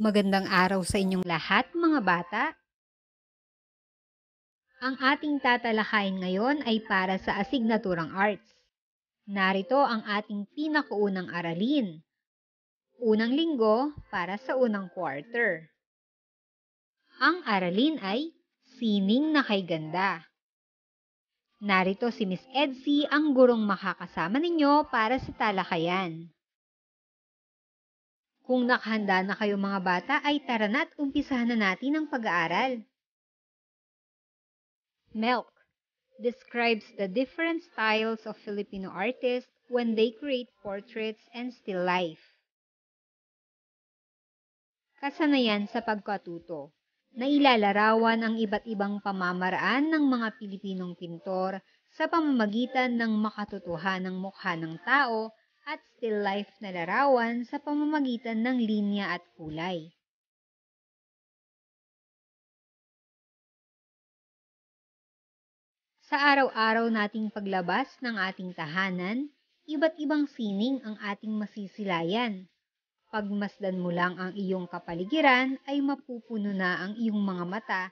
Magandang araw sa inyong lahat mga bata. Ang ating tatalakayin ngayon ay para sa asignaturang arts. Narito ang ating pinakaunang aralin. Unang linggo para sa unang quarter. Ang aralin ay Sining na kay ganda. Narito si Miss Edsie ang gurong makakasama ninyo para sa talakayan. Kung nakahanda na kayo mga bata ay tara na at umpisahan na natin ang pag-aaral. Milk describes the different styles of Filipino artists when they create portraits and still life. Kasanayan sa pagkatuto na ilalarawan ang iba't ibang pamamaraan ng mga Pilipinong pintor sa pamamagitan ng makatotohanang mukha ng tao at still life na larawan sa pamamagitan ng linya at kulay. Sa araw-araw nating paglabas ng ating tahanan, iba't ibang sining ang ating masisilayan. Pagmasdan mo lang ang iyong kapaligiran ay mapupuno na ang iyong mga mata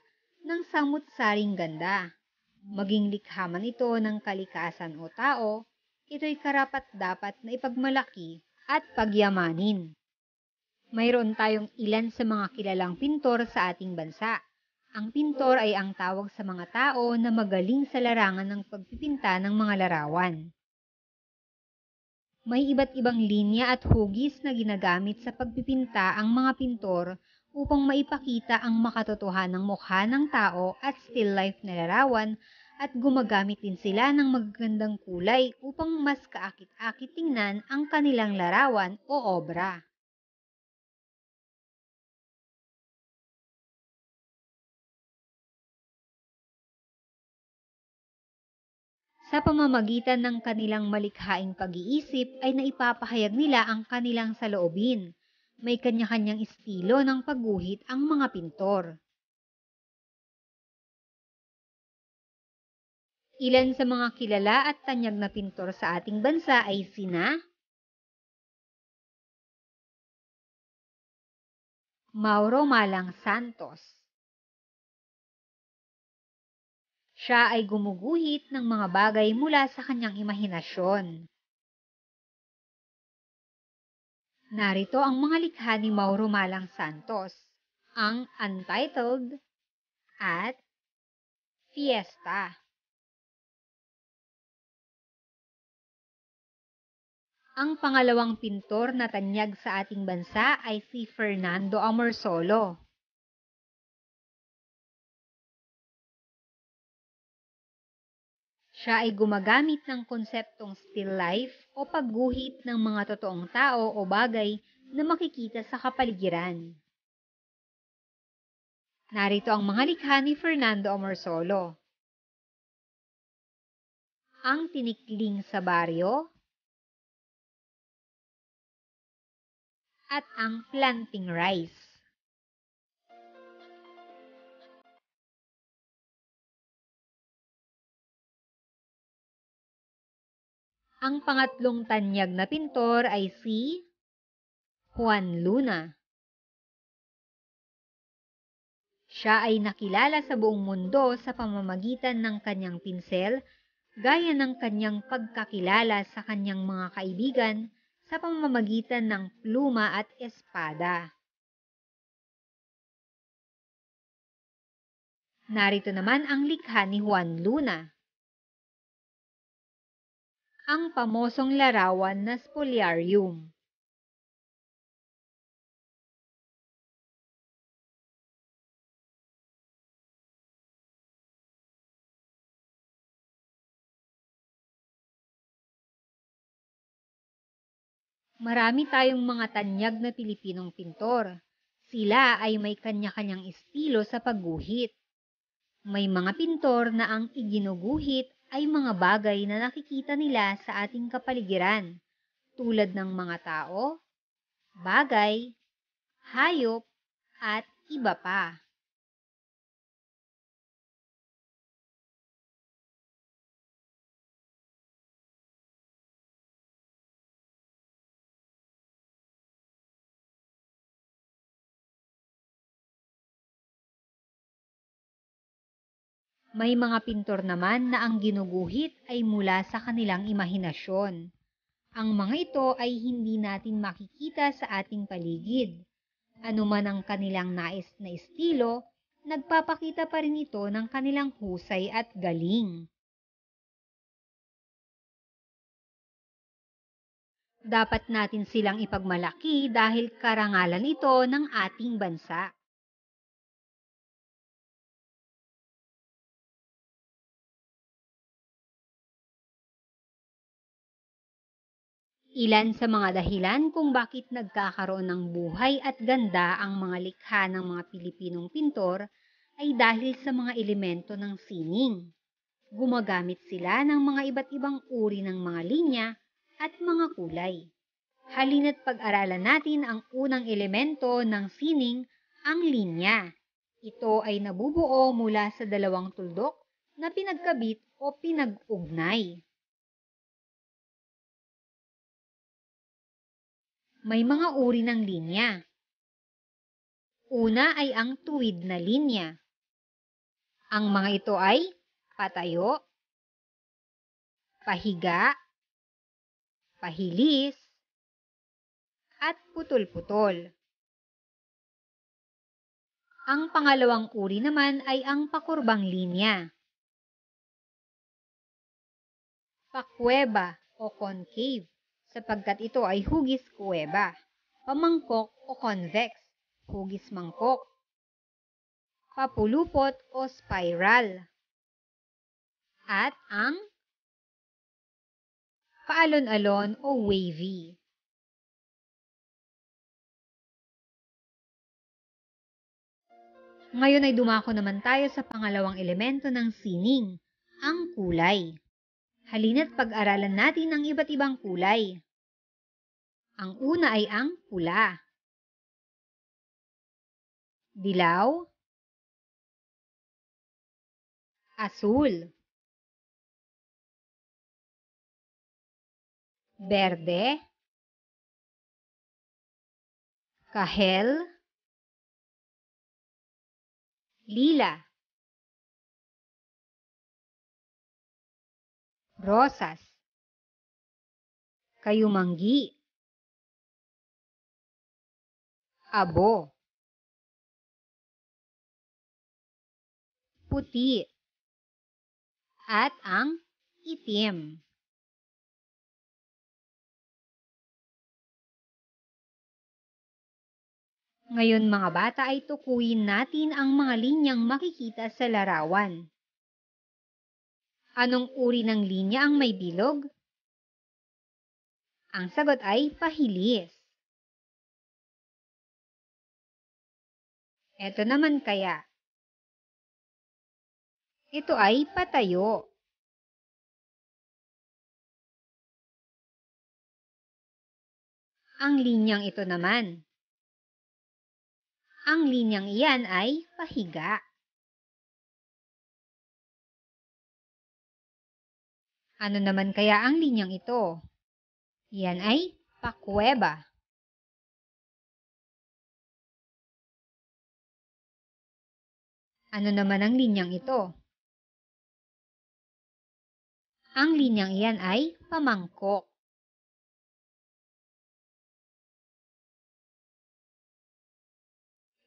ng samut-saring ganda. Maging likha man ito ng kalikasan o tao, ito'y karapat-dapat na ipagmalaki at pagyamanin. Mayroon tayong ilan sa mga kilalang pintor sa ating bansa. Ang pintor ay ang tawag sa mga tao na magaling sa larangan ng pagpipinta ng mga larawan. May iba't ibang linya at hugis na ginagamit sa pagpipinta ang mga pintor upang maipakita ang makatotohanang mukha ng tao at still life na larawan at gumagamit din sila ng magagandang kulay upang mas kaakit-akit tingnan ang kanilang larawan o obra. Sa pamamagitan ng kanilang malikhaing pag-iisip ay naipapahayag nila ang kanilang saloobin. May kanya-kanyang estilo ng pagguhit ang mga pintor. Ilan sa mga kilala at tanyag na pintor sa ating bansa ay sina Mauro Malang Santos. Siya ay gumuguhit ng mga bagay mula sa kanyang imahinasyon. Narito ang mga likha ni Mauro Malang Santos, ang Untitled at Fiesta. Ang pangalawang pintor na tanyag sa ating bansa ay si Fernando Amorsolo. Siya ay gumagamit ng konseptong still life o pagguhit ng mga totoong tao o bagay na makikita sa kapaligiran. Narito ang mga likha ni Fernando Amorsolo. Ang tinikling sa baryo, at ang planting rice. Ang pangatlong tanyag na pintor ay si Juan Luna. Siya ay nakilala sa buong mundo sa pamamagitan ng kanyang pinsel gaya ng kanyang pagkakilala sa kanyang mga kaibigan sa pamamagitan ng pluma at espada. Narito naman ang likha ni Juan Luna. Ang pamosong larawan na spoliarium. Marami tayong mga tanyag na Pilipinong pintor. Sila ay may kanya-kanyang estilo sa pagguhit. May mga pintor na ang iginuguhit ay mga bagay na nakikita nila sa ating kapaligiran, tulad ng mga tao, bagay, hayop, at iba pa. May mga pintor naman na ang ginuguhit ay mula sa kanilang imahinasyon. Ang mga ito ay hindi natin makikita sa ating paligid. Ano man ang kanilang nais na estilo, nagpapakita pa rin ito ng kanilang husay at galing. Dapat natin silang ipagmalaki dahil karangalan ito ng ating bansa. Ilan sa mga dahilan kung bakit nagkakaroon ng buhay at ganda ang mga likha ng mga Pilipinong pintor ay dahil sa mga elemento ng sining. Gumagamit sila ng mga iba't ibang uri ng mga linya at mga kulay. Halina't pag-aralan natin ang unang elemento ng sining, ang linya. Ito ay nabubuo mula sa dalawang tuldok na pinagkabit o pinag-ugnay. May mga uri ng linya. Una ay ang tuwid na linya. Ang mga ito ay patayo, pahiga, pahilis, at putol-putol. Ang pangalawang uri naman ay ang pakurbang linya. Pakweba o concave sapagkat ito ay hugis kuweba, pamangkok o convex, hugis mangkok, papulupot o spiral. At ang paalon-alon o wavy. Ngayon ay dumako naman tayo sa pangalawang elemento ng sining, ang kulay. Halina't pag-aralan natin ang iba't ibang kulay. Ang una ay ang pula. Dilaw. Asul. Berde. Kahel. Lila. rosas, kayumanggi, abo, puti, at ang itim. Ngayon mga bata ay tukuyin natin ang mga linyang makikita sa larawan. Anong uri ng linya ang may bilog? Ang sagot ay pahilis. Ito naman kaya. Ito ay patayo. Ang linyang ito naman. Ang linyang iyan ay pahiga. Ano naman kaya ang linyang ito? Yan ay pakweba. Ano naman ang linyang ito? Ang linyang iyan ay pamangkok.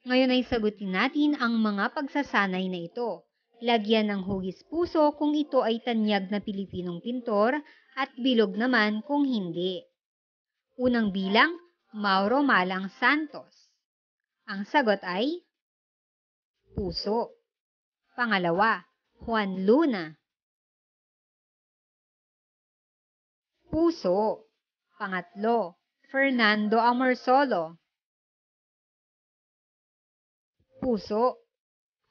Ngayon ay sagutin natin ang mga pagsasanay na ito. Lagyan ng hugis puso kung ito ay tanyag na Pilipinong pintor at bilog naman kung hindi. Unang bilang, Mauro Malang Santos. Ang sagot ay puso. Pangalawa, Juan Luna. Puso. Pangatlo, Fernando Amorsolo. Puso.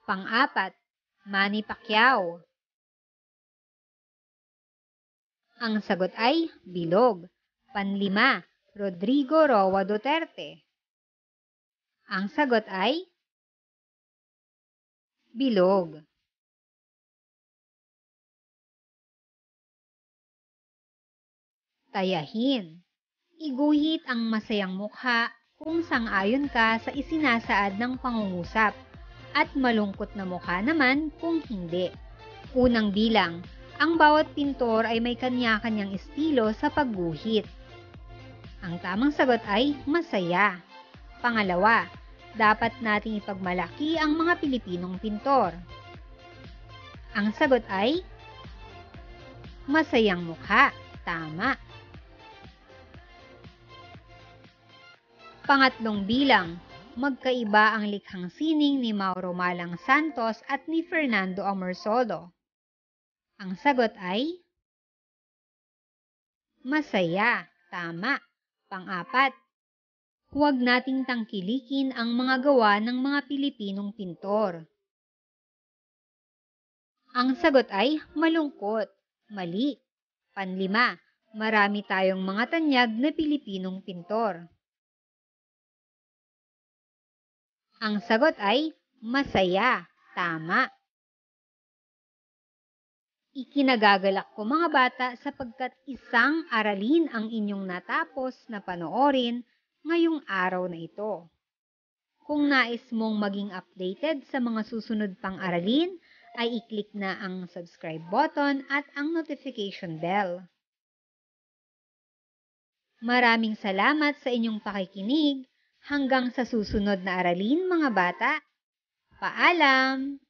Pangapat, Manny Pacquiao. Ang sagot ay bilog. Panlima, Rodrigo Roa Duterte. Ang sagot ay bilog. Tayahin. Iguhit ang masayang mukha kung sangayon ka sa isinasaad ng pangungusap at malungkot na mukha naman kung hindi. Unang bilang, ang bawat pintor ay may kanya-kanyang estilo sa pagguhit. Ang tamang sagot ay masaya. Pangalawa, dapat nating ipagmalaki ang mga Pilipinong pintor. Ang sagot ay masayang mukha. Tama. Pangatlong bilang, magkaiba ang likhang sining ni Mauro Malang Santos at ni Fernando Amorsolo? Ang sagot ay Masaya, tama. Pangapat, huwag nating tangkilikin ang mga gawa ng mga Pilipinong pintor. Ang sagot ay malungkot, mali. Panlima, marami tayong mga tanyag na Pilipinong pintor. Ang sagot ay masaya. Tama. Ikinagagalak ko mga bata sapagkat isang aralin ang inyong natapos na panoorin ngayong araw na ito. Kung nais mong maging updated sa mga susunod pang aralin, ay i-click na ang subscribe button at ang notification bell. Maraming salamat sa inyong pakikinig Hanggang sa susunod na aralin mga bata. Paalam!